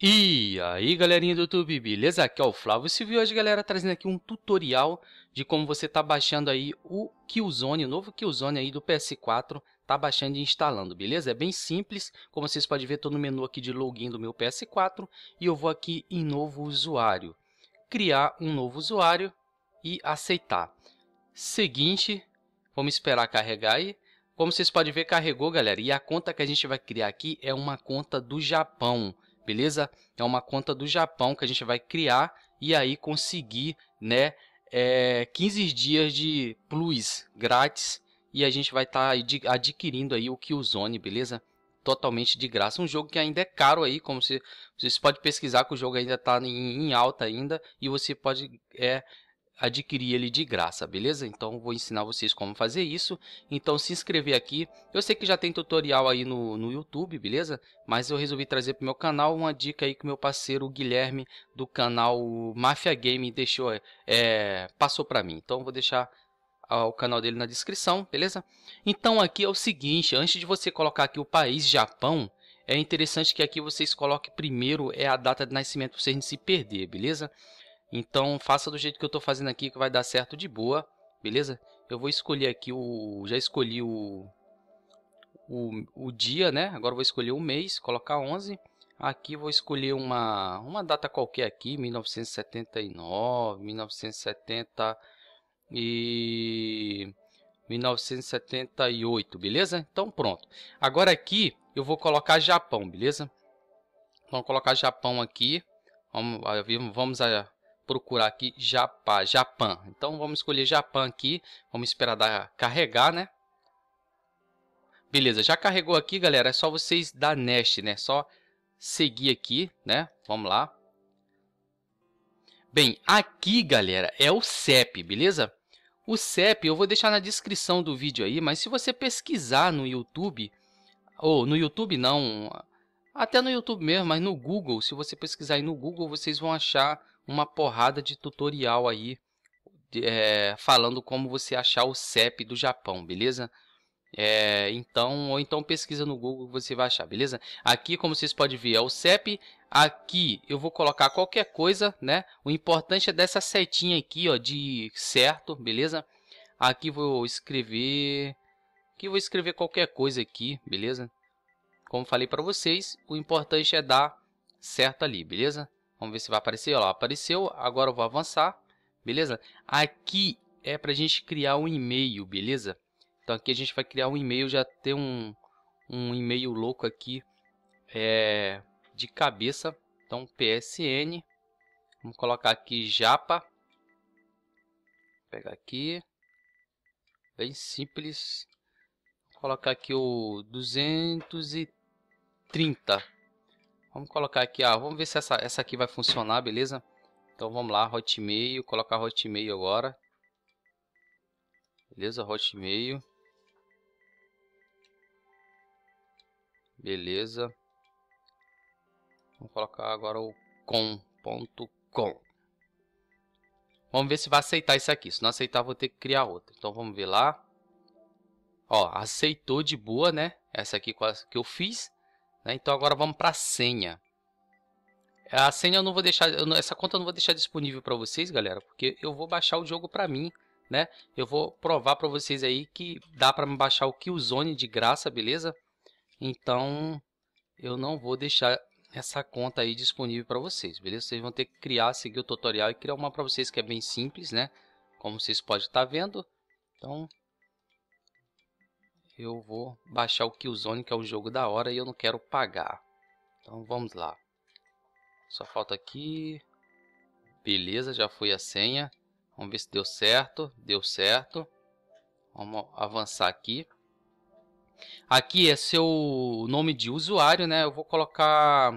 E aí galerinha do YouTube, beleza? Aqui é o Flávio Silvio hoje galera trazendo aqui um tutorial de como você tá baixando aí o Killzone, o novo Killzone aí do PS4 tá baixando e instalando, beleza? É bem simples, como vocês podem ver tô no menu aqui de login do meu PS4 e eu vou aqui em novo usuário, criar um novo usuário e aceitar. Seguinte, vamos esperar carregar aí. Como vocês podem ver, carregou, galera. E a conta que a gente vai criar aqui é uma conta do Japão beleza? É uma conta do Japão que a gente vai criar e aí conseguir, né, é, 15 dias de plus grátis e a gente vai estar tá adquirindo aí o Killzone, beleza? Totalmente de graça. Um jogo que ainda é caro aí, como você, você pode pesquisar que o jogo ainda está em, em, alta ainda e você pode é, adquirir ele de graça, beleza? Então vou ensinar vocês como fazer isso. Então se inscrever aqui. Eu sei que já tem tutorial aí no, no YouTube, beleza? Mas eu resolvi trazer para o meu canal uma dica aí que meu parceiro Guilherme do canal Mafia Game deixou, é, é passou para mim. Então vou deixar ah, o canal dele na descrição, beleza? Então aqui é o seguinte, antes de você colocar aqui o país Japão, é interessante que aqui vocês coloquem primeiro é a data de nascimento para vocês não se perder, beleza? Então faça do jeito que eu estou fazendo aqui que vai dar certo de boa, beleza? Eu vou escolher aqui o... já escolhi o... o, o, dia, né? Agora vou escolher o mês, colocar 11. Aqui vou escolher uma, uma data qualquer aqui, 1979, 1970 e... 1978, beleza? Então pronto. Agora aqui eu vou colocar Japão, beleza? Vamos colocar Japão aqui. Vamos, vamos a procurar aqui Japa, Japão. Então vamos escolher Japão aqui. Vamos esperar dar carregar, né? Beleza, já carregou aqui, galera. É só vocês dar nest, né? Só seguir aqui, né? Vamos lá. Bem, aqui, galera, é o CEP, beleza? O CEP eu vou deixar na descrição do vídeo aí, mas se você pesquisar no YouTube, ou no YouTube não, até no YouTube mesmo, mas no Google, se você pesquisar aí no Google, vocês vão achar uma porrada de tutorial aí é, falando como você achar o CEP do Japão, beleza? É, então, ou então pesquisa no Google você vai achar, beleza? Aqui, como vocês podem ver, é o CEP. Aqui eu vou colocar qualquer coisa, né? O importante é dessa setinha aqui, ó, de certo, beleza? Aqui vou escrever, aqui vou escrever qualquer coisa aqui, beleza? Como falei para vocês, o importante é dar certo ali, beleza? Vamos ver se vai aparecer. Olha lá, apareceu. Agora eu vou avançar, beleza? Aqui é para a gente criar um e-mail, beleza? Então aqui a gente vai criar um e-mail, já tem um, um e-mail louco aqui é, de cabeça. Então PSN, vamos colocar aqui japa. pegar aqui, bem simples. Vou colocar aqui o 230 Vamos colocar aqui, ah, vamos ver se essa, essa aqui vai funcionar, beleza? Então vamos lá, Hotmail, colocar Hotmail agora. Beleza, Hotmail. Beleza. Vamos colocar agora o com.com. Vamos ver se vai aceitar isso aqui. Se não aceitar, vou ter que criar outra. Então vamos ver lá. Ó, aceitou de boa, né? Essa aqui que eu fiz. Né? Então agora vamos para a senha. A senha eu não vou deixar, não, essa conta eu não vou deixar disponível para vocês, galera, porque eu vou baixar o jogo para mim, né? Eu vou provar para vocês aí que dá para baixar o Killzone de graça, beleza? Então eu não vou deixar essa conta aí disponível para vocês, beleza? Vocês vão ter que criar, seguir o tutorial e criar uma para vocês que é bem simples, né? Como vocês podem estar tá vendo. Então, eu vou baixar o Killzone, que é o jogo da hora, e eu não quero pagar. Então vamos lá. Só falta aqui. Beleza, já foi a senha. Vamos ver se deu certo. Deu certo. Vamos avançar aqui. Aqui é seu nome de usuário, né? Eu vou colocar...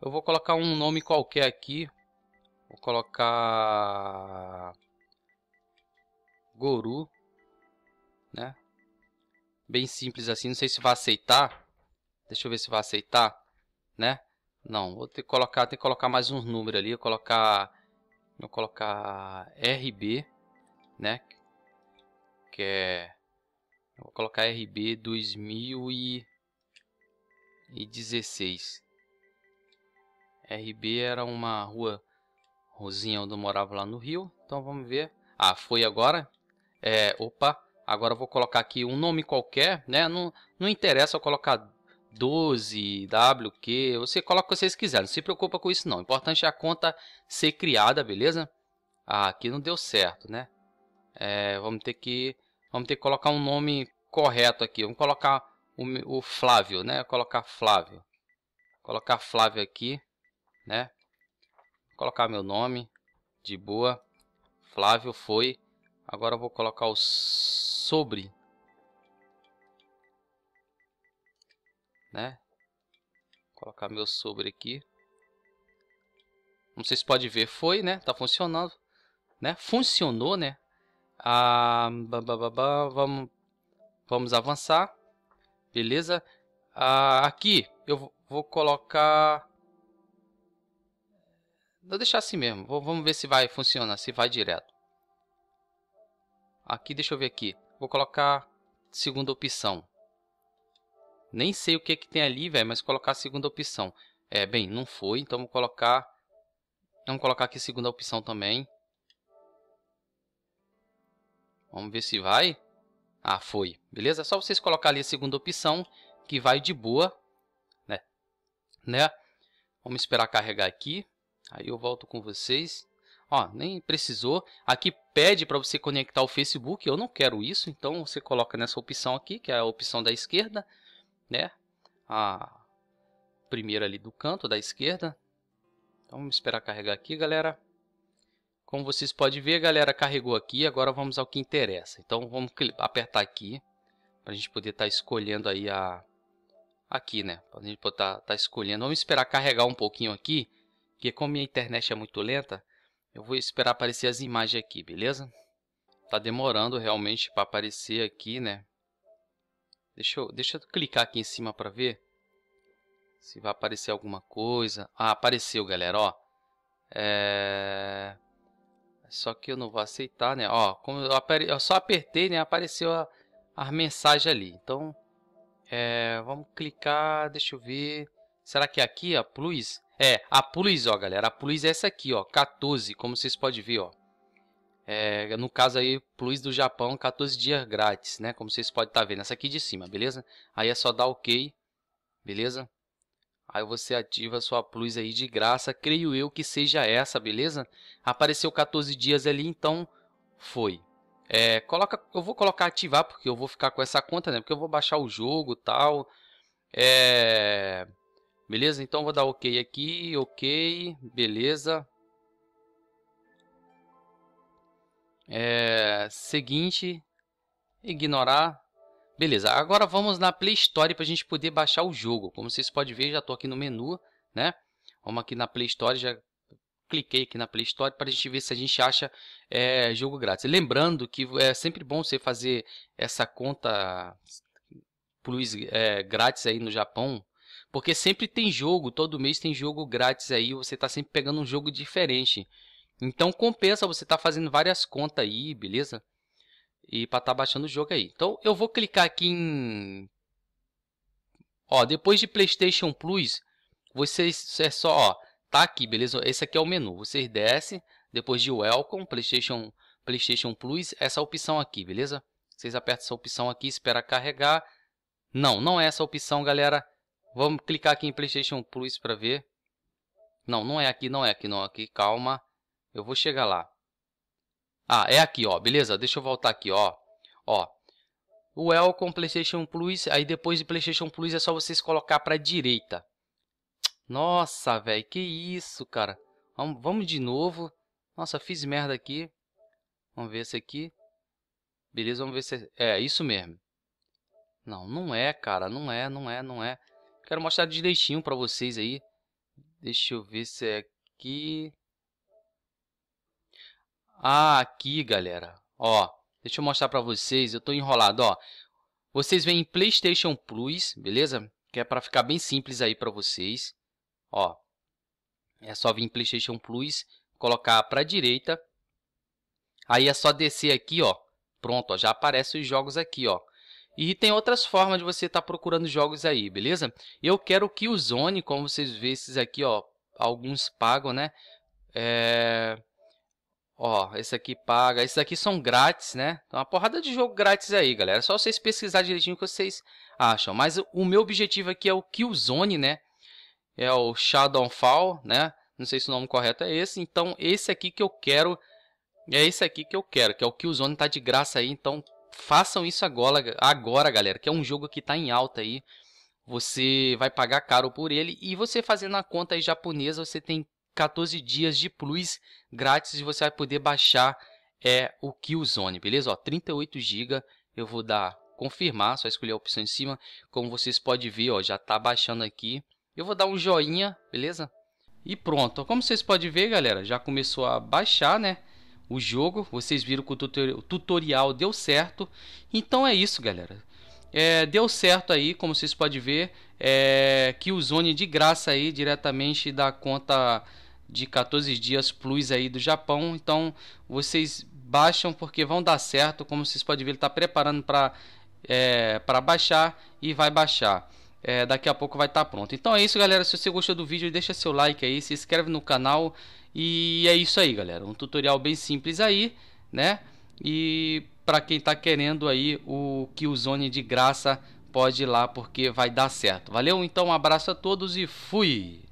Eu vou colocar um nome qualquer aqui. Vou colocar... Guru, né? bem simples assim. Não sei se vai aceitar. Deixa eu ver se vai aceitar, né? Não, vou ter que colocar, ter que colocar mais um número ali. Vou colocar, vou colocar RB, né? Que é, vou colocar RB 2016. RB era uma rua Rosinha onde eu morava lá no Rio. Então vamos ver. Ah, foi agora. É, opa, Agora eu vou colocar aqui um nome qualquer, né? Não, não interessa eu colocar 12, WQ, você coloca o que vocês quiserem, não se preocupa com isso não. O importante é a conta ser criada, beleza? Ah, aqui não deu certo, né? É, vamos ter que vamos ter que colocar um nome correto aqui. Vamos colocar o, o Flávio, né? Vou colocar Flávio. Vou colocar Flávio aqui, né? Vou colocar meu nome de boa. Flávio foi Agora eu vou colocar o sobre. Né? Vou colocar meu sobre aqui. Como vocês podem ver, foi, né? Tá funcionando. Né? Funcionou, né? Ah, vamos, vamos avançar. Beleza? Ah, aqui eu vou colocar... Vou deixar assim mesmo. Vou, vamos ver se vai funcionar, se vai direto. Aqui, deixa eu ver aqui. Vou colocar segunda opção. Nem sei o que, que tem ali, velho, mas colocar segunda opção. É, bem, não foi, então vou colocar... Vamos colocar aqui segunda opção também. Vamos ver se vai. Ah, foi. Beleza? É só vocês colocarem ali a segunda opção, que vai de boa. Né? né? Vamos esperar carregar aqui. Aí eu volto com vocês. Ó, nem precisou. Aqui pede para você conectar o Facebook. Eu não quero isso, então você coloca nessa opção aqui, que é a opção da esquerda, né? A primeira ali do canto da esquerda. Então vamos esperar carregar aqui, galera. Como vocês podem ver, galera, carregou aqui. Agora vamos ao que interessa. Então vamos apertar aqui para a gente poder estar tá escolhendo aí a aqui, né? Para a gente poder estar tá, tá escolhendo. Vamos esperar carregar um pouquinho aqui, porque como minha internet é muito lenta, eu vou esperar aparecer as imagens aqui, beleza? Tá demorando realmente para aparecer aqui, né? Deixa eu, deixa eu clicar aqui em cima para ver se vai aparecer alguma coisa. Ah, apareceu, galera, ó. É... Só que eu não vou aceitar, né? Ó, como eu, eu só apertei, né? Apareceu a, a mensagem ali. Então, é... vamos clicar, deixa eu ver. Será que é aqui, ó, plus? É, a plus, ó, galera, a plus é essa aqui, ó, 14, como vocês podem ver, ó. É, no caso aí, plus do Japão, 14 dias grátis, né? Como vocês podem estar tá vendo, essa aqui de cima, beleza? Aí é só dar OK, beleza? Aí você ativa sua plus aí de graça, creio eu que seja essa, beleza? Apareceu 14 dias ali, então foi. É, coloca, eu vou colocar ativar porque eu vou ficar com essa conta, né? Porque eu vou baixar o jogo, tal. É, Beleza? Então vou dar OK aqui, OK, beleza. É, seguinte, ignorar. Beleza, agora vamos na Play Store para a gente poder baixar o jogo. Como vocês podem ver, já estou aqui no menu, né? Vamos aqui na Play Store, já cliquei aqui na Play Store para a gente ver se a gente acha é, jogo grátis. Lembrando que é sempre bom você fazer essa conta Plus é, grátis aí no Japão, porque sempre tem jogo, todo mês tem jogo grátis aí, você está sempre pegando um jogo diferente. Então compensa você estar tá fazendo várias contas aí, beleza? E para estar tá baixando o jogo aí. Então eu vou clicar aqui em... Ó, depois de PlayStation Plus, vocês é só, ó, tá aqui, beleza? Esse aqui é o menu. Vocês descem, depois de Welcome, PlayStation, PlayStation Plus, essa opção aqui, beleza? Vocês apertam essa opção aqui, espera carregar. Não, não é essa opção, galera. Vamos clicar aqui em PlayStation Plus para ver. Não, não é aqui, não é aqui, não é aqui. Calma, eu vou chegar lá. Ah, é aqui, ó. Beleza, deixa eu voltar aqui, ó. Ó, O Welcome PlayStation Plus. Aí depois de PlayStation Plus é só vocês colocar para direita. Nossa, velho, que isso, cara. Vamos, vamos de novo. Nossa, fiz merda aqui. Vamos ver esse aqui. Beleza, vamos ver se é, é isso mesmo. Não, não é, cara, não é, não é, não é. Quero mostrar direitinho para vocês aí. Deixa eu ver se é aqui. Ah, aqui, galera. Ó, deixa eu mostrar para vocês. Eu estou enrolado, ó. Vocês vêm em PlayStation Plus, beleza? Que é para ficar bem simples aí para vocês. Ó. É só vir em PlayStation Plus, colocar para direita. Aí é só descer aqui, ó. Pronto, ó, já aparece os jogos aqui, ó. E tem outras formas de você estar tá procurando jogos aí, beleza? Eu quero que o Zone, como vocês vê esses aqui, ó, alguns pagam, né? É... Ó, esse aqui paga, esses aqui são grátis, né? Então, uma porrada de jogo grátis aí, galera. É só vocês pesquisar direitinho o que vocês acham. Mas o meu objetivo aqui é o Killzone, né? É o Shadowfall, né? Não sei se o nome correto é esse. Então, esse aqui que eu quero... É esse aqui que eu quero, que é o Killzone, tá de graça aí. Então, façam isso agora, agora, galera, que é um jogo que está em alta aí. Você vai pagar caro por ele e você fazendo a conta japonesa, você tem 14 dias de plus grátis e você vai poder baixar é o Killzone, beleza? Ó, 38 GB, eu vou dar confirmar, só escolher a opção em cima. Como vocês podem ver, ó, já está baixando aqui. Eu vou dar um joinha, beleza? E pronto, como vocês podem ver, galera, já começou a baixar, né? o jogo. Vocês viram que o tutorial deu certo. Então é isso, galera. É, deu certo aí, como vocês podem ver, é, que o Zone de graça aí diretamente da conta de 14 dias plus aí do Japão. Então vocês baixam porque vão dar certo, como vocês podem ver, ele está preparando para é, para baixar e vai baixar. É, daqui a pouco vai estar tá pronto. Então é isso, galera. Se você gostou do vídeo, deixa seu like aí, se inscreve no canal e é isso aí, galera. Um tutorial bem simples aí, né? E para quem está querendo aí o Killzone de graça, pode ir lá porque vai dar certo. Valeu, então um abraço a todos e fui!